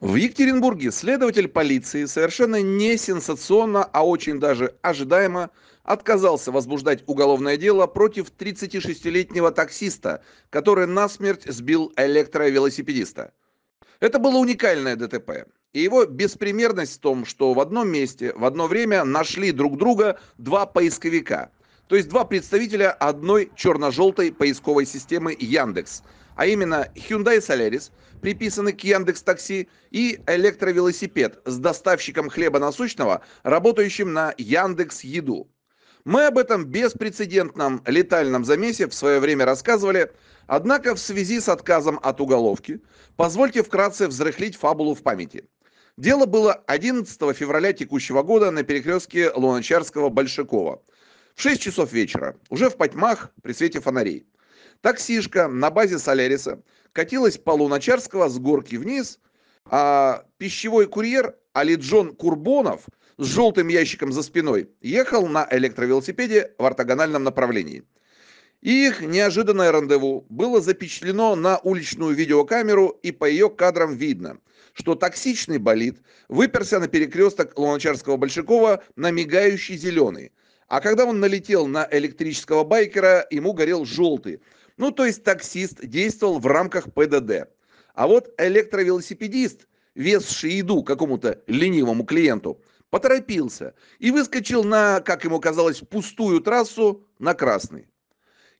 В Екатеринбурге следователь полиции совершенно не сенсационно, а очень даже ожидаемо отказался возбуждать уголовное дело против 36-летнего таксиста, который насмерть сбил электровелосипедиста. Это было уникальное ДТП. И его беспримерность в том, что в одном месте в одно время нашли друг друга два поисковика – то есть два представителя одной черно-желтой поисковой системы Яндекс, а именно Hyundai Solaris, приписанный к Яндекс Такси, и электровелосипед с доставщиком хлеба насущного, работающим на Яндекс Еду. Мы об этом беспрецедентном летальном замесе в свое время рассказывали, однако в связи с отказом от уголовки, позвольте вкратце взрыхлить фабулу в памяти. Дело было 11 февраля текущего года на перекрестке Луначарского-Большакова – в 6 часов вечера, уже в потьмах при свете фонарей, таксишка на базе Соляриса катилась по Луначарского с горки вниз, а пищевой курьер Алиджон Курбонов с желтым ящиком за спиной ехал на электровелосипеде в ортогональном направлении. Их неожиданное рандеву было запечатлено на уличную видеокамеру, и по ее кадрам видно, что токсичный болид выперся на перекресток Луначарского-Большакова на мигающий зеленый, а когда он налетел на электрического байкера, ему горел желтый. Ну, то есть таксист действовал в рамках ПДД. А вот электровелосипедист, везший еду какому-то ленивому клиенту, поторопился и выскочил на, как ему казалось, пустую трассу на красный.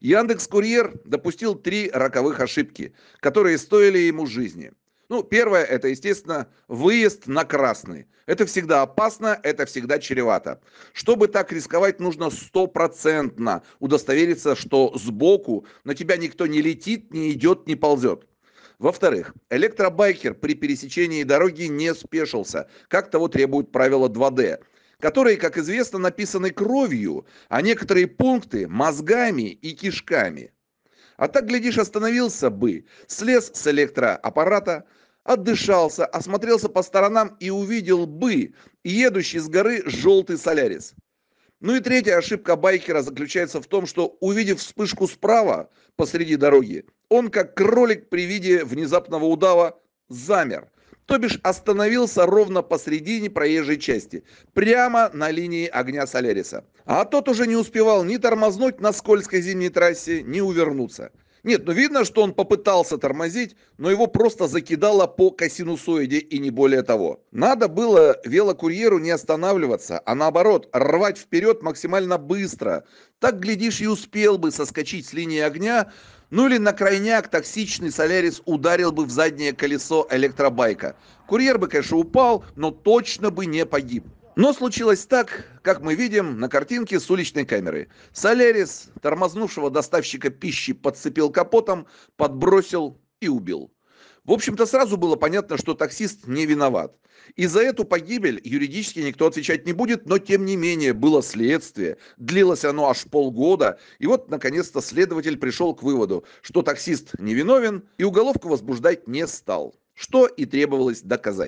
Яндекс Курьер допустил три роковых ошибки, которые стоили ему жизни. Ну, первое, это, естественно, выезд на красный. Это всегда опасно, это всегда чревато. Чтобы так рисковать, нужно стопроцентно удостовериться, что сбоку на тебя никто не летит, не идет, не ползет. Во-вторых, электробайкер при пересечении дороги не спешился, как того требуют правила 2D которые, как известно, написаны кровью, а некоторые пункты – мозгами и кишками. А так, глядишь, остановился бы, слез с электроаппарата, отдышался, осмотрелся по сторонам и увидел бы едущий с горы желтый солярис. Ну и третья ошибка байкера заключается в том, что увидев вспышку справа посреди дороги, он как кролик при виде внезапного удава замер, то бишь остановился ровно посредине проезжей части, прямо на линии огня Соляриса. А тот уже не успевал ни тормознуть на скользкой зимней трассе, ни увернуться – нет, ну видно, что он попытался тормозить, но его просто закидало по косинусоиде и не более того. Надо было велокурьеру не останавливаться, а наоборот рвать вперед максимально быстро. Так, глядишь, и успел бы соскочить с линии огня, ну или на крайняк токсичный Солярис ударил бы в заднее колесо электробайка. Курьер бы, конечно, упал, но точно бы не погиб. Но случилось так, как мы видим на картинке с уличной камеры. Солярис, тормознувшего доставщика пищи, подцепил капотом, подбросил и убил. В общем-то, сразу было понятно, что таксист не виноват. И за эту погибель юридически никто отвечать не будет, но тем не менее было следствие. Длилось оно аж полгода. И вот, наконец-то, следователь пришел к выводу, что таксист невиновен и уголовку возбуждать не стал. Что и требовалось доказать.